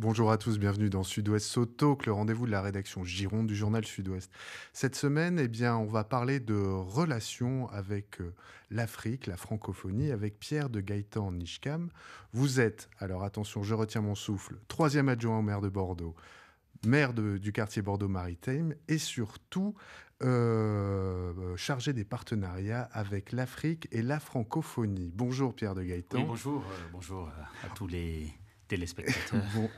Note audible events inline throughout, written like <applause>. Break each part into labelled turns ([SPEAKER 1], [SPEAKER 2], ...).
[SPEAKER 1] Bonjour à tous, bienvenue dans Sud-Ouest Soto, le rendez-vous de la rédaction Gironde du journal Sud-Ouest. Cette semaine, eh bien, on va parler de relations avec euh, l'Afrique, la francophonie, avec Pierre de Gaëtan Nishkam. Vous êtes, alors attention, je retiens mon souffle, troisième adjoint au maire de Bordeaux, maire du quartier Bordeaux-Maritime et surtout euh, chargé des partenariats avec l'Afrique et la francophonie. Bonjour Pierre de Gaëtan. bonjour,
[SPEAKER 2] euh, bonjour à tous les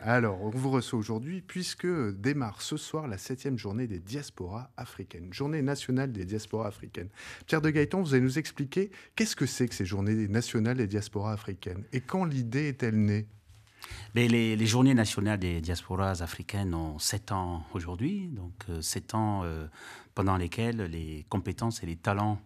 [SPEAKER 1] alors, on vous reçoit aujourd'hui puisque démarre ce soir la septième journée des diasporas africaines, journée nationale des diasporas africaines. Pierre de Gaëtan, vous allez nous expliquer qu'est-ce que c'est que ces journées nationales des diasporas africaines et quand l'idée est-elle née
[SPEAKER 2] mais ben, les, journées nationales des diasporas africaines ont sept ans aujourd'hui, donc euh, sept ans euh, pendant lesquels les compétences et les talents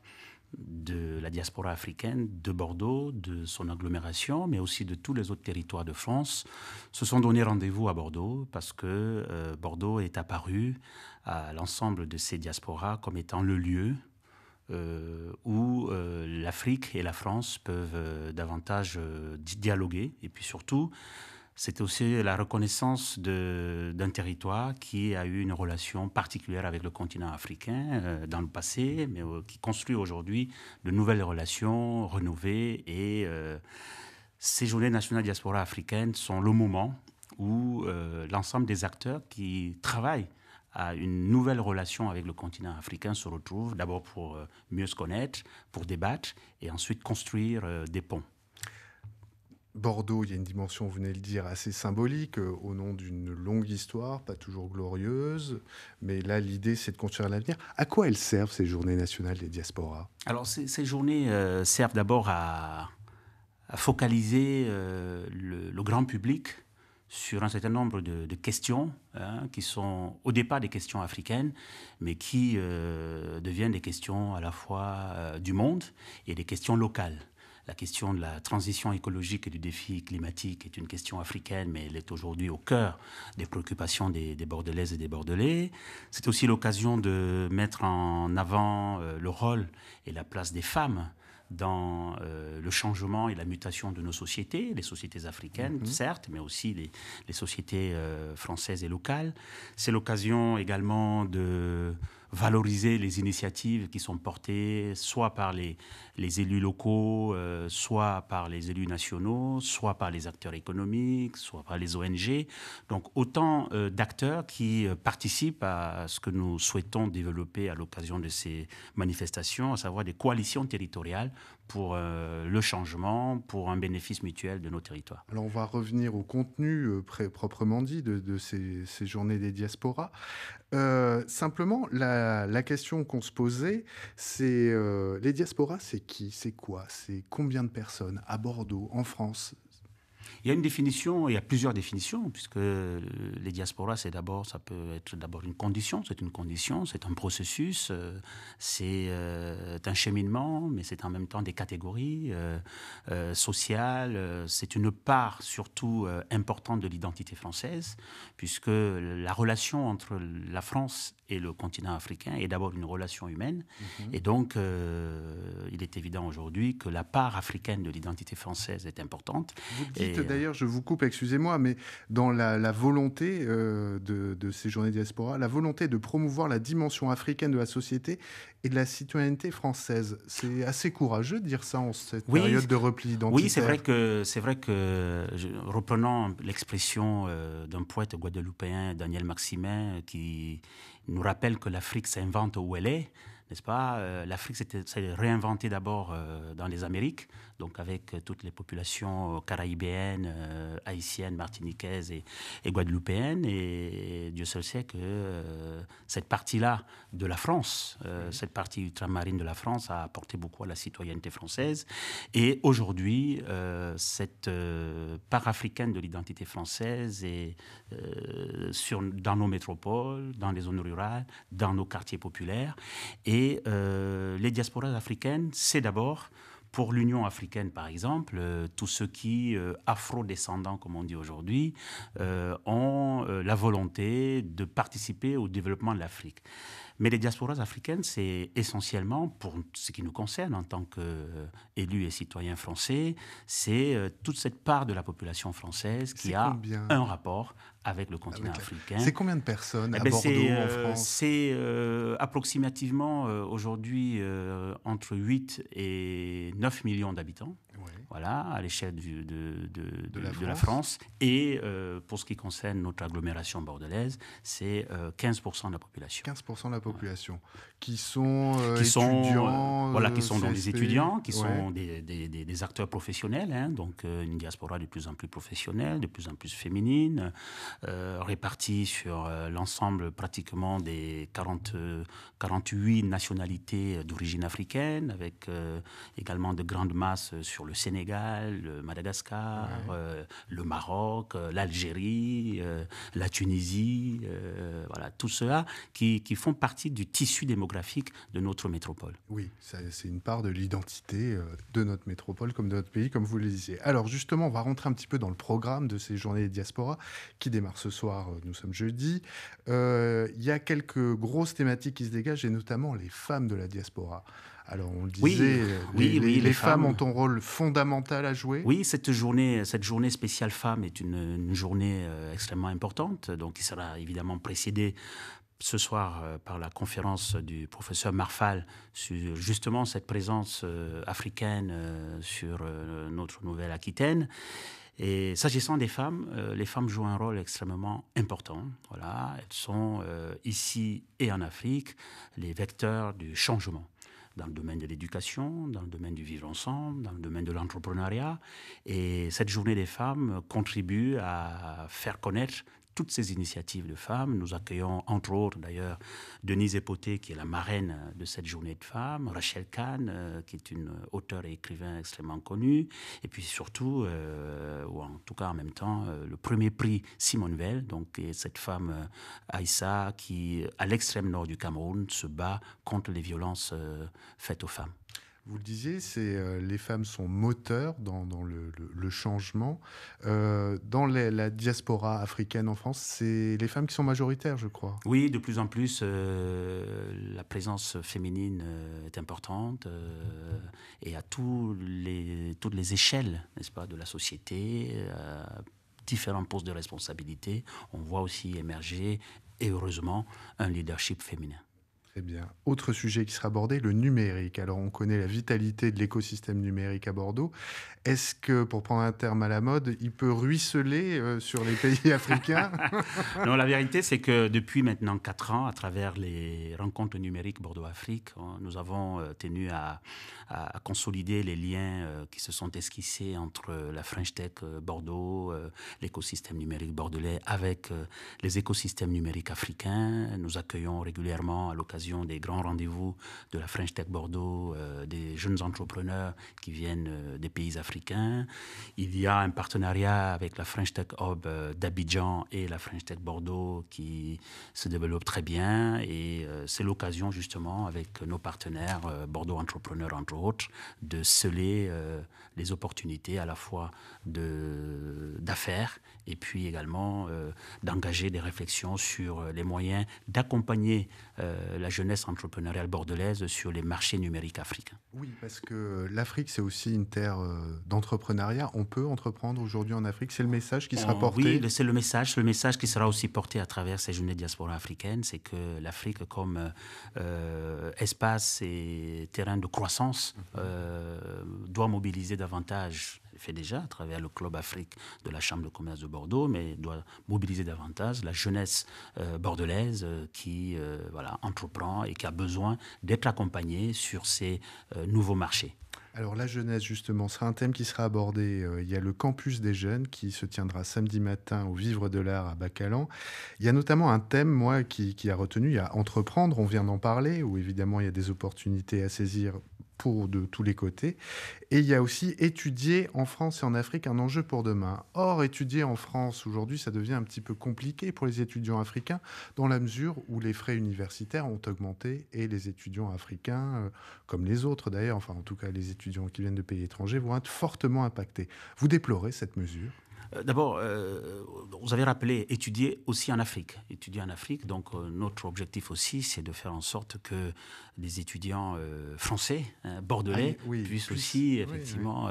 [SPEAKER 2] de la diaspora africaine, de Bordeaux, de son agglomération, mais aussi de tous les autres territoires de France, se sont donnés rendez-vous à Bordeaux parce que euh, Bordeaux est apparu à l'ensemble de ces diasporas comme étant le lieu euh, où euh, l'Afrique et la France peuvent davantage dialoguer et puis surtout c'est aussi la reconnaissance d'un territoire qui a eu une relation particulière avec le continent africain euh, dans le passé, mais euh, qui construit aujourd'hui de nouvelles relations renouvelées. Et euh, ces journées nationales diaspora africaines sont le moment où l'ensemble des acteurs qui travaillent à une nouvelle relation avec le continent africain se retrouvent d'abord pour mieux se connaître, pour débattre et ensuite construire des ponts.
[SPEAKER 1] Bordeaux, il y a une dimension, vous venez de le dire, assez symbolique, euh, au nom d'une longue histoire, pas toujours glorieuse. Mais là, l'idée, c'est de construire l'avenir. À quoi elles servent, ces journées nationales des diasporas
[SPEAKER 2] Alors, ces, journées euh, servent d'abord à, focaliser euh, le, grand public sur un certain nombre de, questions hein, qui sont au départ des questions africaines, mais qui deviennent des questions à la fois du monde et des questions locales. La question de la transition écologique et du défi climatique est une question africaine, mais elle est aujourd'hui au cœur des préoccupations des, Bordelaises et des Bordelais. C'est aussi l'occasion de mettre en avant euh, le rôle et la place des femmes dans euh, le changement et la mutation de nos sociétés, les sociétés africaines, mhm. certes, mais aussi les, sociétés euh, françaises et locales. C'est l'occasion également de valoriser les initiatives qui sont portées soit par les, élus locaux, euh, soit par les élus nationaux, soit par les acteurs économiques, soit par les ONG. Donc autant euh, d'acteurs qui euh, participent à ce que nous souhaitons développer à l'occasion de ces manifestations, à savoir des coalitions territoriales pour euh, le changement, pour un bénéfice mutuel de nos territoires.
[SPEAKER 1] Alors on va revenir au contenu euh, proprement dit de, ces, journées des diasporas. Euh, simplement, la, la question qu'on se posait, c'est les diasporas, c'est qui, c'est quoi, c'est combien de personnes à Bordeaux, en France,
[SPEAKER 2] il y a une définition, il y a plusieurs définitions, puisque les diasporas, c'est d'abord, ça peut être d'abord une condition, c'est une condition, c'est un processus, euh, c'est euh, un cheminement, mais c'est en même temps des catégories euh, sociales, c'est une part surtout importante de l'identité française, puisque la relation entre la France et le continent africain est d'abord une relation humaine. Mhm. Et donc, euh, il est évident aujourd'hui que la part africaine de l'identité française est importante.
[SPEAKER 1] Vous dites euh, d'ailleurs, je vous coupe, excusez-moi, mais dans la, volonté euh, de, ces journées diaspora, la volonté de promouvoir la dimension africaine de la société et de la citoyenneté française. C'est assez courageux de dire ça en cette période de repli identitaire. Oui, c'est vrai
[SPEAKER 2] que, c'est vrai que reprenant l'expression d'un poète guadeloupéen, Daniel Maximin, qui nous rappelle que l'Afrique s'invente où elle est, n'est-ce pas euh, L'Afrique s'est réinventée d'abord euh, dans les Amériques, donc avec euh, toutes les populations caraïbéennes, haïtiennes, martiniquaises et, et guadeloupéennes. Et, Dieu seul sait que cette partie-là de la France, cette partie ultramarine de la France, a apporté beaucoup à la citoyenneté française. Et aujourd'hui, cette part africaine de l'identité française est sur, dans nos métropoles, dans les zones rurales, dans nos quartiers populaires. Et euh, les diasporas africaines, c'est d'abord pour l'Union africaine, par exemple, euh, tous ceux qui, euh, afro-descendants, comme on dit aujourd'hui, ont la volonté de participer au développement de l'Afrique. Mais les diasporas africaines, c'est essentiellement, pour ce qui nous concerne en tant qu'élus et citoyens français, c'est euh, toute cette part de la population française qui a un rapport avec le continent africain.
[SPEAKER 1] C'est combien de personnes eh à ben, Bordeaux, en euh, France
[SPEAKER 2] C'est euh, approximativement aujourd'hui entre 8 et 9 millions d'habitants voilà, à l'échelle de, de, la France. Et euh, pour ce qui concerne notre agglomération bordelaise, c'est 15% euh, de la population. 15% de la population,
[SPEAKER 1] qui sont euh, qui sont, voilà, qui sont des étudiants, qui sont
[SPEAKER 2] des, acteurs professionnels, hein. donc une diaspora de plus en plus professionnelle, de plus en plus féminine, répartie sur l'ensemble pratiquement des 40, 48 nationalités d'origine africaine, avec également de grandes masses sur le Sénégal, le euh, Madagascar, euh, le Maroc, euh, l'Algérie, la Tunisie, voilà, tout cela qui, font partie du tissu démographique de notre
[SPEAKER 1] métropole. Oui, c'est une part de l'identité de notre métropole comme de notre pays, comme vous le disiez. Alors justement, on va rentrer un petit peu dans le programme de ces journées diaspora qui démarrent ce soir, nous sommes jeudi. Il y a quelques grosses thématiques qui se dégagent, et notamment les femmes de la diaspora. Alors on le disait, euh, oui, les, femmes, ont un rôle fondamental à jouer.
[SPEAKER 2] Oui, cette journée, cette journée spéciale femmes est une, journée euh, extrêmement importante, donc il sera évidemment précédé ce soir euh, par la conférence du professeur Marfal sur justement cette présence africaine sur notre Nouvelle-Aquitaine. Et s'agissant des femmes, les femmes jouent un rôle extrêmement important. elles sont ici et en Afrique les vecteurs du changement dans le domaine de l'éducation, dans le domaine du vivre ensemble, dans le domaine de l'entrepreneuriat. Et cette journée des femmes contribue à faire connaître toutes ces initiatives de femmes. Nous accueillons entre autres d'ailleurs Denise Epoté, qui est la marraine de cette journée de femmes, Rachel Kahn, euh, qui est une auteure et écrivain extrêmement connue, et puis surtout, euh, ou en tout cas en même temps, euh, le premier prix Simone Veil, donc cette femme Aïssa qui, à l'extrême nord du Cameroun, se bat contre les violences
[SPEAKER 1] faites aux femmes. Vous le disiez, c'est euh, les femmes sont moteurs dans, le, changement. Euh, dans la diaspora africaine en France, c'est les femmes qui sont majoritaires, je crois.
[SPEAKER 2] Oui, de plus en plus, euh, la présence féminine est importante et à tous les, toutes les échelles, n'est-ce pas, de la société. différents postes de responsabilité, on voit aussi émerger, et heureusement, un leadership féminin. Eh bien.
[SPEAKER 1] Autre sujet qui sera abordé, le numérique. Alors, on connaît la vitalité de l'écosystème numérique à Bordeaux. Est-ce que, pour prendre un terme à la mode, il peut ruisseler euh, sur les pays <laughs> africains Non, la
[SPEAKER 2] vérité, c'est que depuis maintenant quatre ans, à travers les rencontres numériques Bordeaux-Afrique, nous avons euh, tenu à, consolider les liens euh, qui se sont esquissés entre la French Tech Bordeaux, l'écosystème numérique bordelais, avec les écosystèmes numériques africains. Nous accueillons régulièrement à l'occasion des grands rendez-vous de la French Tech Bordeaux, euh, des jeunes entrepreneurs qui viennent euh, des pays africains. Il y a un partenariat avec la French Tech Hub euh, d'Abidjan et la French Tech Bordeaux qui se développe très bien. Et c'est l'occasion justement avec nos partenaires Bordeaux Entrepreneurs entre autres de sceller les opportunités à la fois d'affaires et puis également euh, d'engager des réflexions sur euh, les moyens d'accompagner euh, la jeunesse entrepreneuriale bordelaise sur les marchés numériques africains.
[SPEAKER 1] Oui, parce que l'Afrique, c'est aussi une terre d'entrepreneuriat. On peut entreprendre aujourd'hui en Afrique. C'est le message qui sera oh, porté. Oui,
[SPEAKER 2] c'est le message. Le message qui sera aussi porté à travers ces jeunes diaspora africaines, c'est que l'Afrique, comme espace et terrain de croissance, mhm. doit mobiliser davantage fait déjà à travers le Club Afrique de la Chambre de commerce de Bordeaux, mais doit mobiliser davantage la jeunesse euh, bordelaise euh, qui euh, voilà, entreprend et qui a besoin d'être accompagnée sur ces nouveaux marchés.
[SPEAKER 1] Alors la jeunesse, justement, sera un thème qui sera abordé. Il y a le campus des jeunes qui se tiendra samedi matin au Vivre de l'Art à Bacalan. Il y a notamment un thème, moi, qui, a retenu, à entreprendre, on vient d'en parler, où évidemment il y a des opportunités à saisir pour de tous les côtés. Et il y a aussi étudier en France et en Afrique un enjeu pour demain. Or, étudier en France aujourd'hui, ça devient un petit peu compliqué pour les étudiants africains dans la mesure où les frais universitaires ont augmenté et les étudiants africains, euh, comme les autres d'ailleurs, enfin en tout cas les étudiants qui viennent de pays étrangers, vont être fortement impactés. Vous déplorez cette mesure
[SPEAKER 2] euh, d'abord, euh, vous avez rappelé étudier aussi en Afrique. Étudier en Afrique, donc euh, notre objectif aussi, c'est de faire en sorte que des étudiants français, bordelais, puissent aussi effectivement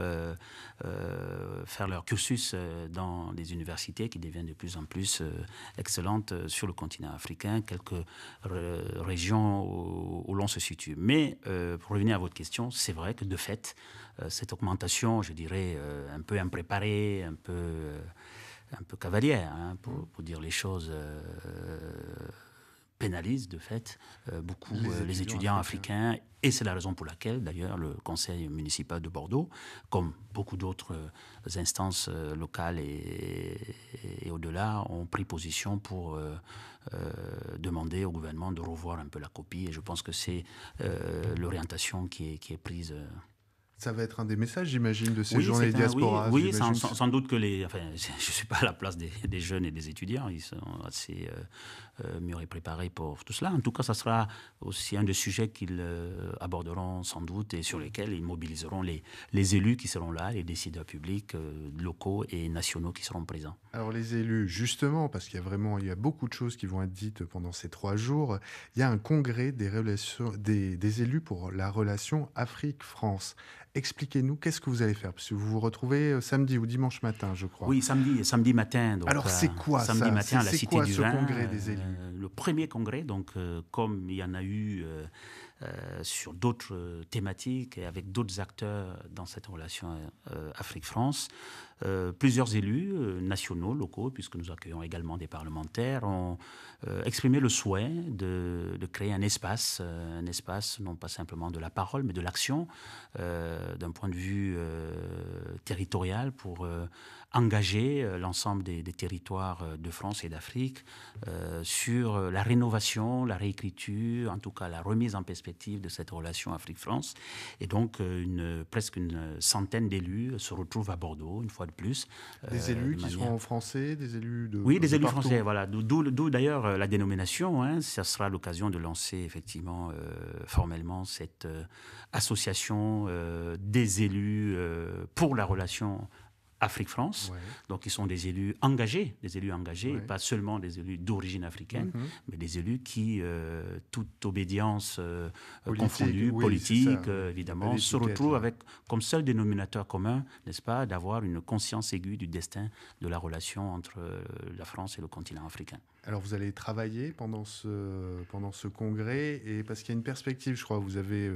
[SPEAKER 2] faire leur cursus dans des universités qui deviennent de plus en plus excellentes sur le continent africain, quelques régions où l'on se situe. Mais pour revenir à votre question, c'est vrai que de fait, cette augmentation, je dirais, un peu impréparée, un peu euh, un peu cavalière, hein, pour, dire les choses, euh, pénalise de fait euh, beaucoup les étudiants, africains. Et c'est la raison pour laquelle, d'ailleurs, le conseil municipal de Bordeaux, comme beaucoup d'autres instances locales et, au-delà, ont pris position pour demander au gouvernement de revoir un peu la copie. Et je pense que c'est
[SPEAKER 1] l'orientation qui qui est prise. Ça va être un des messages, j'imagine, de ces oui, journées diasporas. Oui, sans,
[SPEAKER 2] doute que les. Enfin, <laughs> je ne suis pas à la place des, jeunes et des étudiants. Ils sont assez euh, euh, mieux mûrs et préparés pour tout cela. En tout cas, ça sera aussi un des sujets qu'ils euh, aborderont sans doute et sur lesquels ils mobiliseront les, les élus qui seront là, les décideurs publics, locaux et nationaux qui seront présents.
[SPEAKER 1] Alors, les élus, justement, parce qu'il y a vraiment il y a beaucoup de choses qui vont être dites pendant ces trois jours, il y a un congrès des élus pour la relation Afrique-France expliquez-nous qu'est-ce que vous allez faire puisque vous vous retrouvez euh, samedi ou dimanche matin, je crois.
[SPEAKER 2] Oui, samedi, samedi matin. Alors euh, c'est quoi ça matin ce congrès des euh, élus Le premier congrès, donc comme il y en a eu euh, sur d'autres euh, thématiques et avec d'autres acteurs dans cette relation euh, Afrique-France. plusieurs élus nationaux, locaux, puisque nous accueillons également des parlementaires, ont exprimé le souhait de, créer un espace, un espace non pas simplement de la parole, mais de l'action, d'un point de vue territorial, pour engager l'ensemble des, des, territoires de France et d'Afrique sur la rénovation, la réécriture, en tout cas la remise en perspective de cette relation Afrique-France. Et donc, euh, une, presque une centaine d'élus se retrouvent à Bordeaux, une fois de plus. Euh, des élus qui sont
[SPEAKER 1] français, des élus de. Oui, des élus français,
[SPEAKER 2] voilà. D'où d'ailleurs euh, la dénomination. Hein. Ça sera l'occasion de lancer effectivement formellement cette association des élus pour la relation Afrique-France. Donc, ils sont des élus engagés, des élus engagés, pas seulement des élus d'origine africaine, mhm. mais des élus qui, euh, toute obédience euh, euh, politique, confondue, politique, évidemment, se retrouvent avec comme seul dénominateur commun, n'est-ce pas, d'avoir une conscience aiguë du destin de la relation entre la France et le continent africain.
[SPEAKER 1] Alors, vous allez travailler pendant ce, pendant ce congrès, et parce qu'il y a une perspective, je crois, vous avez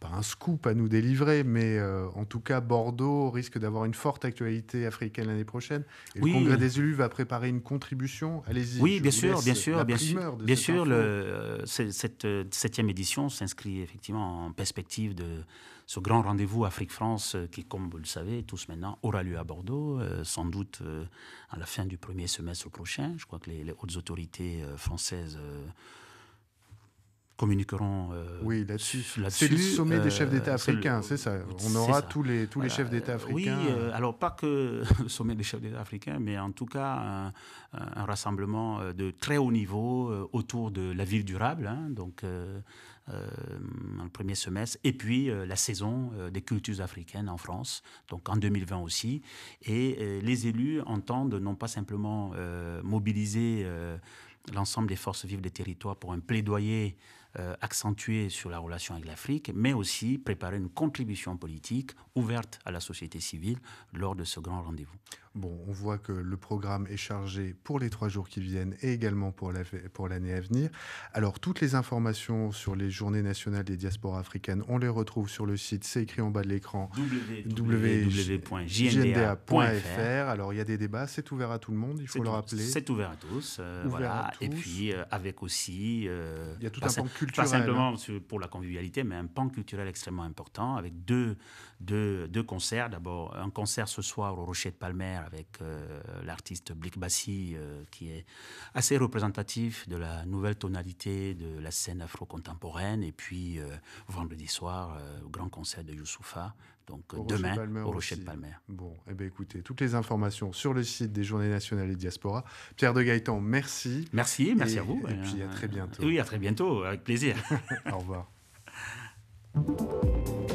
[SPEAKER 1] pas un scoop à nous délivrer, mais euh, en tout cas, Bordeaux risque d'avoir une forte actualité africaine l'année prochaine. Et le Congrès des élus va préparer une contribution. Allez-y. Oui, bien sûr, bien sûr, bien sûr, bien sûr. Le,
[SPEAKER 2] euh, cette euh, septième édition s'inscrit effectivement en perspective de ce grand rendez-vous Afrique-France qui, comme vous le savez tous maintenant, aura lieu à Bordeaux, sans doute à la fin du premier semestre prochain. Je crois que les, les hautes autorités françaises communiqueront euh, oui, là-dessus. c'est le sommet des chefs d'État euh, africains, c'est ça. On aura tous les, tous les chefs d'État euh, africains. Oui, alors pas que <laughs> le sommet des chefs d'État africains, mais en tout cas un, rassemblement de très haut niveau autour de la ville durable. Hein, donc dans le premier semestre, et puis la saison des cultures africaines en France, donc en 2020 aussi. Et les élus entendent non pas simplement mobiliser l'ensemble des forces vives des territoires pour un plaidoyer euh, accentuer sur la relation avec l'Afrique, mais aussi préparer une contribution politique ouverte à la société civile lors de ce
[SPEAKER 1] grand rendez-vous. Bon, on voit que le programme est chargé pour les trois jours qui viennent et également pour l'année à venir. Alors, toutes les informations sur les journées nationales des diasporas africaines, on les retrouve sur le site, c'est écrit en bas de l'écran, www.jnda.fr. Alors, il y a des débats, c'est ouvert à tout le monde, il faut le rappeler. C'est ouvert à tous, euh, voilà.
[SPEAKER 2] Et puis, euh, avec aussi... Euh, il y a tout un pan culturel. Pas hein. simplement pour la convivialité, mais un pan culturel extrêmement important, avec deux, deux, deux concerts. D'abord, un concert ce soir au Rocher de Palmer avec euh, l'artiste Blick Bassi, euh, qui est assez représentatif de la nouvelle tonalité de la scène afro-contemporaine. Et puis, euh, vendredi soir, grand concert de Youssoufa, donc demain au Rocher de Palmer. Bon, et eh bien, écoutez,
[SPEAKER 1] toutes les informations sur le site des Journées nationales et diaspora. Pierre de Gaëtan, merci. Merci, merci à vous. Et puis à très bientôt. Oui, à très
[SPEAKER 2] bientôt, avec plaisir. <laughs> au revoir. <laughs>